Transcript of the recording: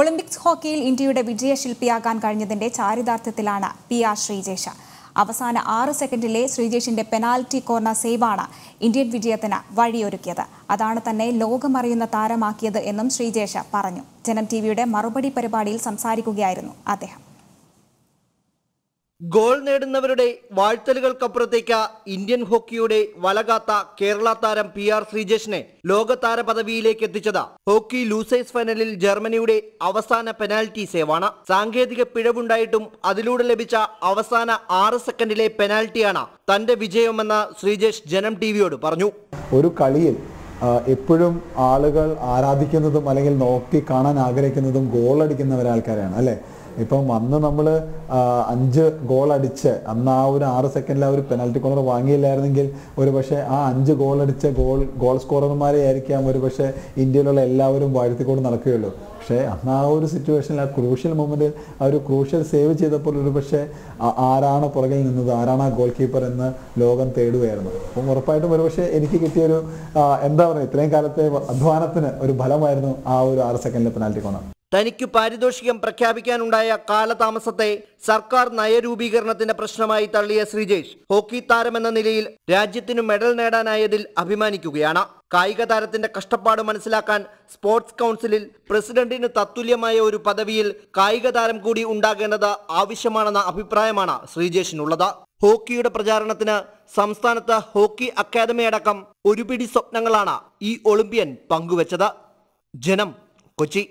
Olympics ഹോക്കിയിൽ ഇന്ത്യയുടെ വിജയശില്പിയാകാൻ കഴിഞ്ഞതിന്റെ ചാരിതാർത്ഥ്യത്തിലാണ് പി ആർ ശ്രീജേഷ് അവസാന ആറ് സെക്കൻഡിലെ ശ്രീജേഷിന്റെ പെനാൽറ്റി കോർണർ സേവാണ് ഇന്ത്യൻ വിജയത്തിന് വഴിയൊരുക്കിയത് അതാണ് തന്നെ ലോകമറിയുന്ന താരമാക്കിയത് എന്നും ശ്രീജേഷ് പറഞ്ഞു ജനം ടിവിയുടെ മറുപടി പരിപാടിയിൽ സംസാരിക്കുകയായിരുന്നു അദ്ദേഹം ഗോൾ നേടുന്നവരുടെ വാഴ്ത്തലുകൾക്കപ്പുറത്തേക്ക് ഇന്ത്യൻ ഹോക്കിയുടെ വലകാത്ത കേരള താരം പി ആർ ശ്രീജേഷിനെ ലോകതാര പദവിയിലേക്ക് എത്തിച്ചത് ഹോക്കി ലൂസേഴ്സ് ഫൈനലിൽ ജർമ്മനിയുടെ അവസാന പെനാൽറ്റി സേവാണ് സാങ്കേതിക പിഴവുണ്ടായിട്ടും അതിലൂടെ ലഭിച്ച അവസാന ആറ് സെക്കൻഡിലെ പെനാൽറ്റിയാണ് തന്റെ വിജയമെന്ന് ശ്രീജേഷ് ജനം ടിവിയോട് പറഞ്ഞു ഒരു കളിയിൽ എപ്പോഴും ആളുകൾ ആരാധിക്കുന്നതും അല്ലെങ്കിൽ നോക്കി കാണാൻ ആഗ്രഹിക്കുന്നതും ഗോൾ അടിക്കുന്നവരാൾക്കാരാണ് അല്ലേ ഇപ്പം അന്ന് നമ്മൾ അഞ്ച് ഗോൾ അടിച്ച് അന്ന് ആ ഒരു ആറ് സെക്കൻഡിൽ ആ ഒരു പെനാൽറ്റി കോർണർ വാങ്ങിയില്ലായിരുന്നെങ്കിൽ ഒരു പക്ഷേ ആ അഞ്ച് ഗോൾ അടിച്ച ഗോൾ ഗോൾ സ്കോറർമാരെ ആയിരിക്കാം ഒരു പക്ഷേ ഇന്ത്യയിലുള്ള എല്ലാവരും വാഴ്ത്തിക്കൊണ്ട് നടക്കുകയുള്ളൂ പക്ഷേ അന്ന് ആ ഒരു സിറ്റുവേഷനിൽ ആ ക്രൂഷ്യൽ മൊമെൻറ്റിൽ ആ ഒരു ക്രൂഷ്യൽ സേവ് ചെയ്തപ്പോൾ ഒരു പക്ഷേ ആരാണ് പുറകിൽ നിന്നത് ആരാണ് ആ ഗോൾ കീപ്പർ എന്ന് ലോകം തേടുകയായിരുന്നു അപ്പം ഉറപ്പായിട്ടും ഒരു പക്ഷേ എനിക്ക് കിട്ടിയൊരു എന്താ പറയുക ഇത്രയും കാലത്തെ അധ്വാനത്തിന് ഒരു ഫലമായിരുന്നു ആ ഒരു ആറ് സെക്കൻഡിലെ പെനാൽറ്റി കോണർ തനിക്ക് പാരിതോഷികം പ്രഖ്യാപിക്കാനുണ്ടായ കാലതാമസത്തെ സർക്കാർ നയരൂപീകരണത്തിന്റെ പ്രശ്നമായി തള്ളിയ ശ്രീജേഷ് ഹോക്കി താരമെന്ന നിലയിൽ രാജ്യത്തിന് മെഡൽ നേടാനായതിൽ അഭിമാനിക്കുകയാണ് കായിക താരത്തിന്റെ കഷ്ടപ്പാട് മനസ്സിലാക്കാൻ സ്പോർട്സ് കൗൺസിലിൽ പ്രസിഡന്റിന് തത്തുല്യമായ ഒരു പദവിയിൽ കായിക താരം കൂടി ഉണ്ടാകേണ്ടത് ആവശ്യമാണെന്ന അഭിപ്രായമാണ് ശ്രീജേഷിനുള്ളത് ഹോക്കിയുടെ പ്രചാരണത്തിന് സംസ്ഥാനത്ത് ഹോക്കി അക്കാദമി അടക്കം ഒരുപിടി സ്വപ്നങ്ങളാണ് ഈ ഒളിമ്പ്യൻ പങ്കുവച്ചത് ജനം കൊച്ചി